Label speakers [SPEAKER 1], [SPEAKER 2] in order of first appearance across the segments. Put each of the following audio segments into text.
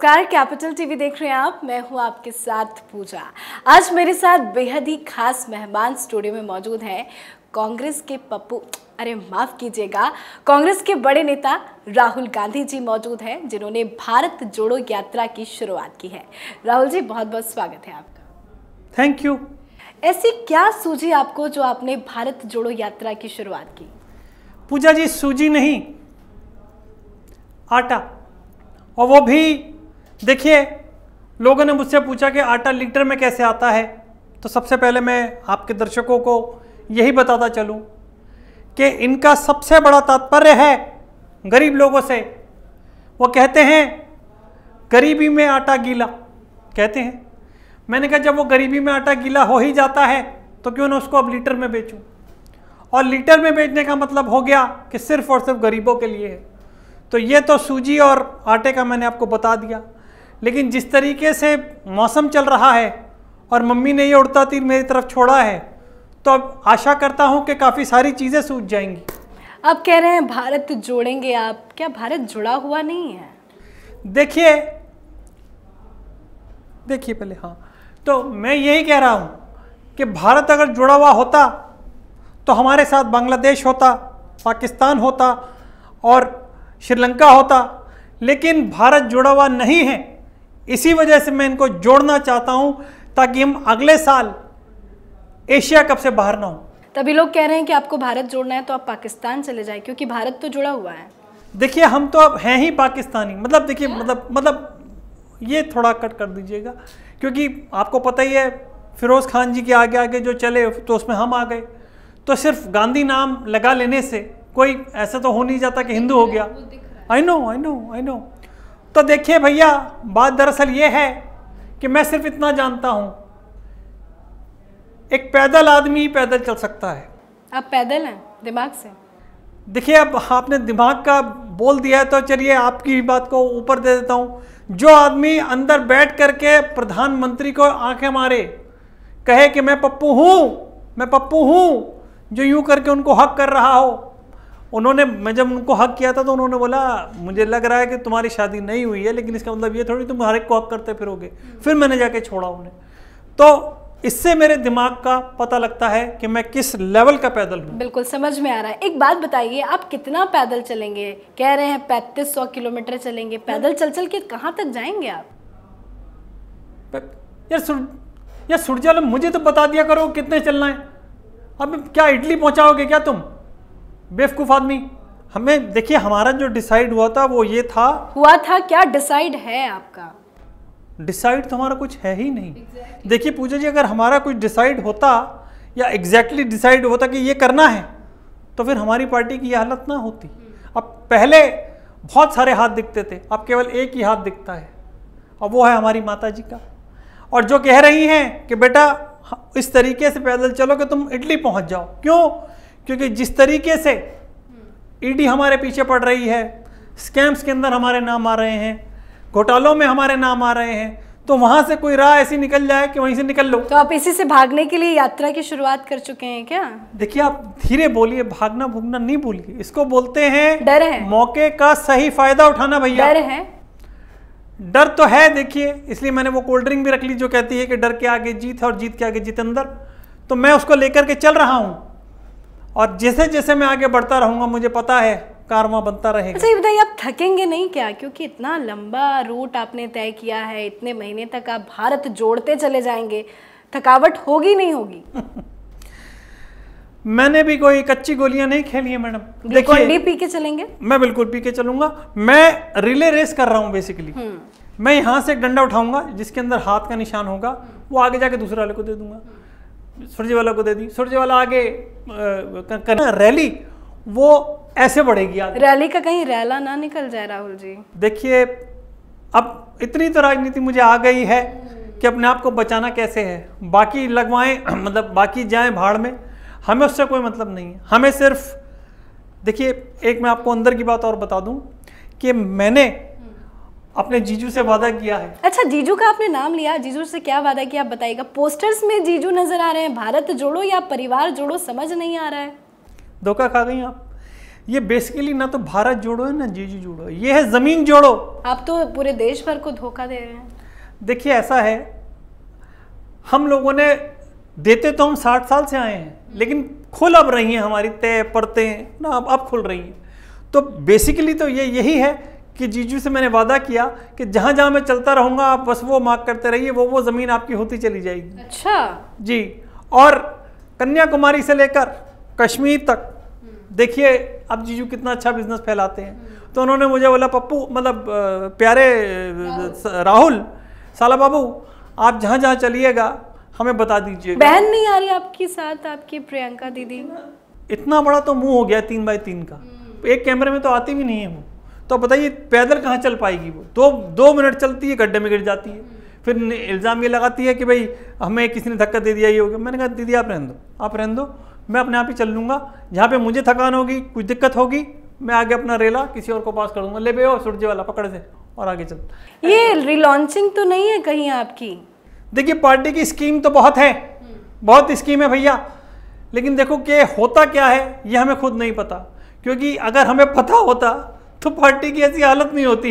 [SPEAKER 1] नमस्कार capital TV देख रहे हैं आप मैं हूं आपके साथ पूजा आज मेरे साथ बेहद ही खास मेहमान स्टूडियो में मौजूद हैं कांग्रेस के पप्पू अरे माफ़ कीजिएगा कांग्रेस के बड़े नेता राहुल गांधी जी मौजूद हैं जिन्होंने भारत जोड़ो यात्रा की शुरुआत की है राहुल जी बहुत बहुत स्वागत है आपका थैंक यू ऐसी क्या सूझी आपको जो आपने भारत जोड़ो यात्रा की शुरुआत की
[SPEAKER 2] पूजा जी सूझी नहीं आटा और वो भी देखिए लोगों ने मुझसे पूछा कि आटा लीटर में कैसे आता है तो सबसे पहले मैं आपके दर्शकों को यही बताता चलूं कि इनका सबसे बड़ा तात्पर्य है गरीब लोगों से वो कहते हैं गरीबी में आटा गीला कहते हैं मैंने कहा जब वो गरीबी में आटा गीला हो ही जाता है तो क्यों ना उसको अब लीटर में बेचूं और लीटर में बेचने का मतलब हो गया कि सिर्फ और सिर्फ गरीबों के लिए है तो ये तो सूजी और आटे का मैंने आपको बता दिया लेकिन जिस तरीके से मौसम चल रहा है और मम्मी ने ये उड़ता तीर मेरी तरफ छोड़ा है तो अब आशा करता हूँ कि काफ़ी सारी चीज़ें सूझ जाएंगी
[SPEAKER 1] अब कह रहे हैं भारत जोड़ेंगे आप क्या भारत जुड़ा हुआ नहीं है
[SPEAKER 2] देखिए देखिए पहले हाँ तो मैं यही कह रहा हूँ कि भारत अगर जुड़ा हुआ होता तो हमारे साथ बांग्लादेश होता पाकिस्तान होता और श्रीलंका होता लेकिन भारत जुड़ा हुआ नहीं है इसी वजह से मैं इनको जोड़ना चाहता हूं ताकि हम अगले साल एशिया कप से बाहर ना हो
[SPEAKER 1] तभी लोग कह रहे हैं कि आपको भारत जोड़ना है तो आप पाकिस्तान चले जाए क्योंकि भारत तो जुड़ा हुआ है
[SPEAKER 2] देखिए हम तो अब हैं ही पाकिस्तानी मतलब देखिए मतलब मतलब ये थोड़ा कट कर दीजिएगा क्योंकि आपको पता ही है फिरोज़ खान जी के आगे आगे जो चले तो उसमें हम आ गए तो सिर्फ गांधी नाम लगा लेने से कोई ऐसा तो हो नहीं जाता कि हिंदू हो गया I know I know I know तो देखिए भैया बात दरअसल ये है कि मैं सिर्फ इतना जानता हूँ एक पैदल आदमी ही पैदल चल सकता है
[SPEAKER 1] आप पैदल हैं दिमाग से
[SPEAKER 2] देखिए अब आपने दिमाग का बोल दिया है तो चलिए आपकी बात को ऊपर दे देता हूँ जो आदमी अंदर बैठ करके प्रधानमंत्री को आंखें मारे कहे कि मैं पप्पू हूँ मैं पप्पू हूँ जो यूं करके उनको हक कर रहा हो उन्होंने मैं जब उनको हक किया था तो उन्होंने बोला मुझे लग रहा है कि तुम्हारी शादी नहीं हुई है लेकिन इसका मतलब ये थोड़ी तुम हर एक को हक करते फिरोगे हम्म। फिर मैंने जाके छोड़ा उन्हें तो इससे मेरे दिमाग का पता लगता है कि मैं किस लेवल का पैदल हूँ
[SPEAKER 1] बिल्कुल समझ में आ रहा है एक बात बताइए आप कितना पैदल चलेंगे कह रहे हैं पैंतीस सौ किलोमीटर चलेंगे हाँ। पैदल चल चल के कहाँ तक जाएंगे आप
[SPEAKER 2] यार यार सुरजालम मुझे तो बता दिया करो कितने चलना है अब क्या इडली पहुंचाओगे क्या तुम बेवकूफ आदमी हमें देखिए हमारा जो डिसाइड हुआ था वो ये था
[SPEAKER 1] हुआ था क्या डिसाइड है आपका
[SPEAKER 2] डिसाइड तो हमारा कुछ है ही नहीं exactly. देखिए पूजा जी अगर हमारा कुछ डिसाइड होता या एग्जैक्टली exactly डिसाइड होता कि ये करना है तो फिर हमारी पार्टी की यह हालत ना होती अब पहले बहुत सारे हाथ दिखते थे अब केवल एक ही हाथ दिखता है और वो है हमारी माता जी का और जो कह रही हैं कि बेटा इस तरीके से पैदल चलो कि तुम इटली पहुंच जाओ क्यों क्योंकि जिस तरीके से हम्म। ईडी हमारे पीछे पड़ रही है स्कैम्स के अंदर हमारे नाम आ रहे हैं घोटालों में हमारे नाम आ रहे हैं तो वहां से कोई राह ऐसी निकल जाए कि वहीं से निकल लो तो आप इसी से
[SPEAKER 1] भागने के लिए यात्रा की शुरुआत कर चुके हैं क्या
[SPEAKER 2] देखिए आप धीरे बोलिए भागना भूगना नहीं बोलिए इसको बोलते हैं डर है मौके का सही फायदा उठाना भैया डर है डर तो है देखिए इसलिए मैंने वो कोल्ड ड्रिंक भी रख ली जो कहती है कि डर के आगे जीत है और जीत के आगे जीत अंदर तो मैं उसको लेकर के चल रहा हूं और जैसे जैसे मैं आगे बढ़ता रहूंगा मुझे पता है कारवा बनता रहेगा सही अच्छा,
[SPEAKER 1] बताइए आप थकेंगे नहीं क्या क्योंकि इतना लंबा रूट आपने तय किया है इतने महीने तक आप भारत जोड़ते चले जाएंगे थकावट
[SPEAKER 2] होगी नहीं होगी मैंने भी कोई कच्ची गोलियां नहीं खेली है मैडम देखिए पी के चलेंगे मैं बिल्कुल पी के चलूंगा मैं रिले रेस कर रहा हूँ बेसिकली हम्म। मैं यहाँ से एक डंडा उठाऊंगा जिसके अंदर हाथ का निशान होगा वो आगे जाके दूसरे वाले को दे दूंगा सुरजेवाला को दे दी सुरजेवाला आगे करना रैली वो ऐसे बढ़ेगी आगे
[SPEAKER 1] रैली का कहीं रैला ना निकल जाए राहुल जी
[SPEAKER 2] देखिए अब इतनी तो राजनीति मुझे आ गई है कि अपने आप को बचाना कैसे है बाकी लगवाएं मतलब बाकी जाएं भाड़ में हमें उससे कोई मतलब नहीं है हमें सिर्फ देखिए एक मैं आपको अंदर की बात और बता दूं कि मैंने अपने जीजू से वादा किया है
[SPEAKER 1] अच्छा जीजू का आपने नाम लिया जीजू से क्या वादा किया आप बताइएगा पोस्टर्स में जीजू नजर आ रहे हैं भारत जोड़ो या परिवार जोड़ो समझ नहीं आ रहा है
[SPEAKER 2] धोखा खा गई आप ये बेसिकली ना तो भारत जोड़ो है ना जीजू जोड़ो ये है जमीन जोड़ो
[SPEAKER 1] आप तो पूरे देश भर को धोखा दे रहे हैं
[SPEAKER 2] देखिए ऐसा है हम लोगों ने देते तो हम साठ साल से आए हैं लेकिन खुल अब रही हैं हमारी तय परतें ना अब अब खुल रही हैं तो बेसिकली तो ये यही है कि जीजू से मैंने वादा किया कि जहां जहां मैं चलता रहूंगा आप बस वो माफ करते रहिए वो वो ज़मीन आपकी होती चली जाएगी अच्छा जी और कन्याकुमारी से लेकर कश्मीर तक देखिए अब जीजू कितना अच्छा बिजनेस फैलाते हैं तो उन्होंने मुझे बोला पप्पू मतलब प्यारे राहुल साला बाबू आप जहां जहां चलिएगा हमें बता दीजिए बहन नहीं
[SPEAKER 1] आ रही आपके साथ आपकी प्रियंका दीदी
[SPEAKER 2] इतना बड़ा तो मुंह हो गया तीन बाय तीन का हम्म। एक कैमरे में तो आती भी नहीं है मुँह तो बताइए पैदल कहाँ चल पाएगी वो दो दो मिनट चलती है गड्ढे में गिर जाती है फिर इल्ज़ाम ये लगाती है कि भाई हमें किसी ने धक्का दे दिया ये हो गया मैंने कहा दीदी आप रहन दो आप रहन दो मैं अपने आप ही चल लूँगा जहाँ पर मुझे थकान होगी कुछ दिक्कत होगी मैं आगे अपना रेला किसी और को पास कर दूंगा ले बे हो सुरजे वाला पकड़ से और आगे चल ये रिलॉन्चिंग तो नहीं है कहीं आपकी देखिए पार्टी की स्कीम तो बहुत है बहुत स्कीम है भैया लेकिन देखो कि होता क्या है ये हमें खुद नहीं पता क्योंकि अगर हमें पता होता तो पार्टी की ऐसी हालत नहीं होती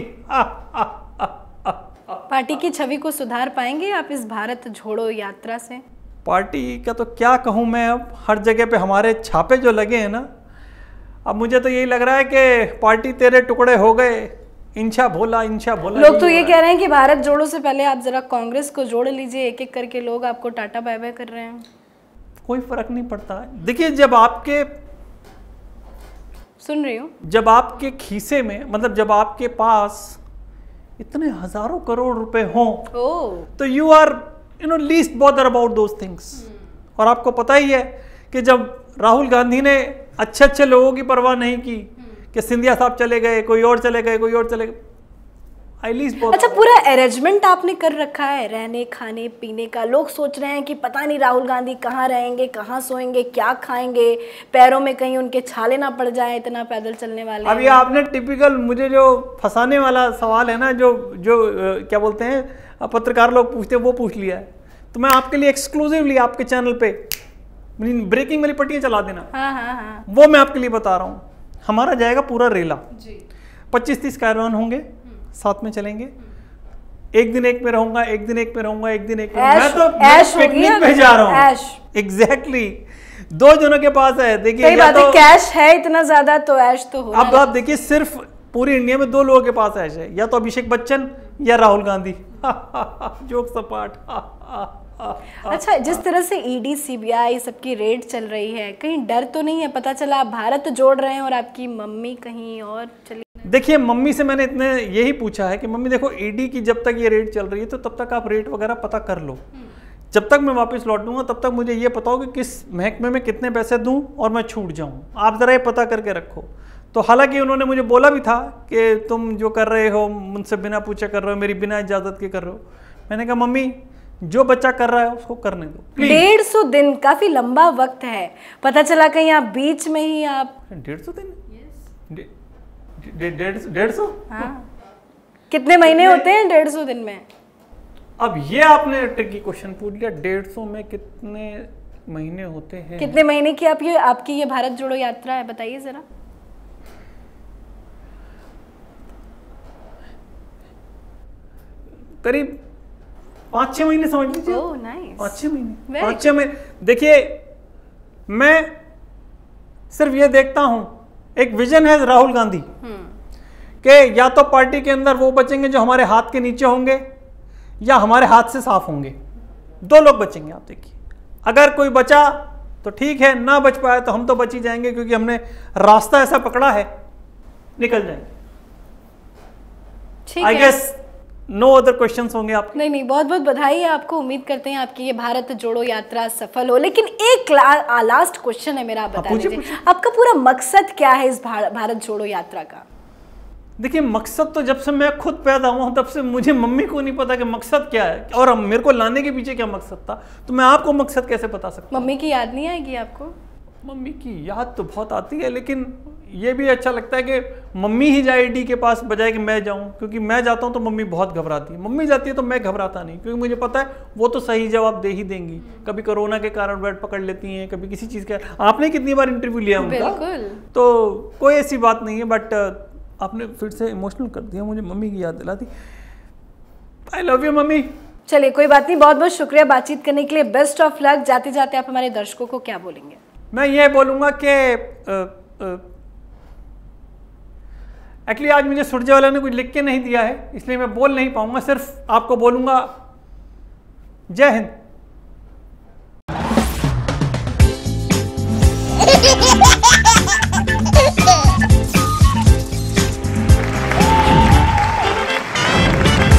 [SPEAKER 1] पार्टी की छवि को सुधार पाएंगे आप इस भारत छोड़ो यात्रा से
[SPEAKER 2] पार्टी का तो क्या कहूँ मैं अब हर जगह पे हमारे छापे जो लगे हैं ना अब मुझे तो यही लग रहा है कि पार्टी तेरे टुकड़े हो गए इंशा भोला इंशा भोला लोग तो ये कह
[SPEAKER 1] रहे हैं कि भारत जोड़ो से पहले आप जरा कांग्रेस को जोड़ लीजिए एक एक करके लोग आपको टाटा बाय बाय कर रहे
[SPEAKER 2] हैं कोई फर्क नहीं पड़ता देखिए जब आपके सुन रही हूँ जब आपके खीसे में मतलब जब आपके पास इतने हजारों करोड़ रुपए हों तो you are you know least bother about those things और आपको पता ही है कि जब राहुल गांधी ने अच्छे अच्छे लोगों की परवाह नहीं की हम्म। कि सिंधिया साहब चले गए कोई और चले गए कोई और चले गए अच्छा
[SPEAKER 1] पूरा अरेंजमेंट आपने कर रखा है रहने खाने पीने का लोग सोच रहे हैं कि पता नहीं राहुल गांधी कहाँ रहेंगे कहाँ सोएंगे क्या खाएंगे पैरों में कहीं उनके छाले ना पड़ जाए इतना पैदल चलने वाले अभी आपने
[SPEAKER 2] टिपिकल मुझे जो फंसाने वाला सवाल है ना जो जो क्या बोलते हैं पत्रकार लोग पूछते हैं वो पूछ लिया है तो मैं आपके लिए एक्सक्लूसिवली आपके चैनल पे ब्रेकिंग वाली पट्टियाँ चला देना
[SPEAKER 1] हाँ हाँ हाँ।
[SPEAKER 2] वो मैं आपके लिए बता रहा हूँ हमारा जाएगा पूरा रेला पच्चीस तीस कारवान होंगे साथ में चलेंगे एक दिन एक पे रहूंगा एक दिन एक पे रहूंगा एक दिन एक पे मैं तो ऐश पिकनिक पे जा रहा हूँ एग्जैक्टली दो जनों के पास है देखिए या तो, कैश
[SPEAKER 1] है इतना ज्यादा तो ऐश तो हो अब तो आप देखिए
[SPEAKER 2] सिर्फ पूरी इंडिया में दो लोगों के पास ऐश है या तो अभिषेक बच्चन या राहुल गांधी जोक सपाट अच्छा जिस तरह
[SPEAKER 1] से ईडी e सीबीआई सबकी रेड चल रही है कहीं डर तो नहीं है पता चला आप भारत जोड़ रहे हैं और आपकी मम्मी कहीं और चली
[SPEAKER 2] देखिए मम्मी से मैंने इतने यही पूछा है कि मम्मी देखो ईडी की जब तक ये रेट चल रही है तो तब तक आप रेट वगैरह पता कर लो हम्म। जब तक मैं वापस लौट दूंगा तब तक मुझे ये पता हो कि किस महकमे में कितने पैसे दूं और मैं छूट जाऊं आप ज़रा ये पता करके रखो तो हालांकि उन्होंने मुझे बोला भी था कि तुम जो कर रहे हो मुझसे बिना पूछे कर रहे हो मेरी बिना इजाज़त के कर रहे हो मैंने कहा मम्मी जो बच्चा कर रहा है उसको करने दो डेढ़
[SPEAKER 1] सौ दिन काफ़ी लंबा वक्त है पता चला कहीं आप बीच में ही आप
[SPEAKER 2] डेढ़ सौ दिन डेढ़ सौ हाँ।
[SPEAKER 1] कितने महीने होते हैं डेढ़ सौ दिन में
[SPEAKER 2] अब ये आपने ट्रिकी क्वेश्चन पूछ लिया डेढ़ सौ में कितने महीने होते हैं कितने
[SPEAKER 1] महीने की आप ये आपकी ये भारत जोड़ो यात्रा है बताइए जरा
[SPEAKER 2] करीब पांच छह महीने समझ लीजिए पांच छह पाँच महीने पांच छह महीने देखिए मैं सिर्फ ये देखता हूं एक विजन है राहुल गांधी हम्म। के या तो पार्टी के अंदर वो बचेंगे जो हमारे हाथ के नीचे होंगे या हमारे हाथ से साफ होंगे दो लोग बचेंगे आप देखिए अगर कोई बचा तो ठीक है ना बच पाया तो हम तो बच ही जाएंगे क्योंकि हमने रास्ता ऐसा पकड़ा है निकल जाएंगे I guess no other questions होंगे आप
[SPEAKER 1] नहीं नहीं बहुत बहुत बधाई है आपको उम्मीद करते हैं आपकी ये भारत जोड़ो यात्रा सफल हो लेकिन एक ला, लास्ट क्वेश्चन है मेरा आप बता दीजिए आपका पूरा मकसद क्या है इस भारत जोड़ो यात्रा का
[SPEAKER 2] देखिए मकसद तो जब से मैं खुद पैदा हुआ तब से मुझे मम्मी को नहीं पता कि मकसद क्या है और मेरे को लाने के पीछे क्या मकसद था तो मैं आपको मकसद कैसे बता सकता
[SPEAKER 1] मम्मी की याद नहीं आएगी आपको
[SPEAKER 2] मम्मी की याद तो बहुत आती है लेकिन ये भी अच्छा लगता है कि मम्मी ही जाए ईडी के पास बजाय कि मैं जाऊं क्योंकि मैं जाता हूं तो मम्मी बहुत घबराती है मम्मी जाती है तो मैं घबराता नहीं क्योंकि मुझे पता है वो तो सही जवाब दे ही देंगी कभी कोरोना के कारण बेड पकड़ लेती हैं कभी किसी चीज़ के आपने कितनी बार इंटरव्यू लिया उनका तो कोई ऐसी बात नहीं है बट uh, आपने फिर से इमोशनल कर दिया मुझे मम्मी की याद दिला दी आई लव यू मम्मी
[SPEAKER 1] चलिए कोई बात नहीं बहुत बहुत शुक्रिया बातचीत करने के लिए बेस्ट ऑफ लक जाते जाते आप हमारे दर्शकों को क्या बोलेंगे
[SPEAKER 2] मैं ये बोलूंगा कि uh, uh, एक्चुअली आज मुझे सुरजेवाला ने कुछ लिख के नहीं दिया है इसलिए मैं बोल नहीं पाऊंगा सिर्फ आपको बोलूँगा जय हिंद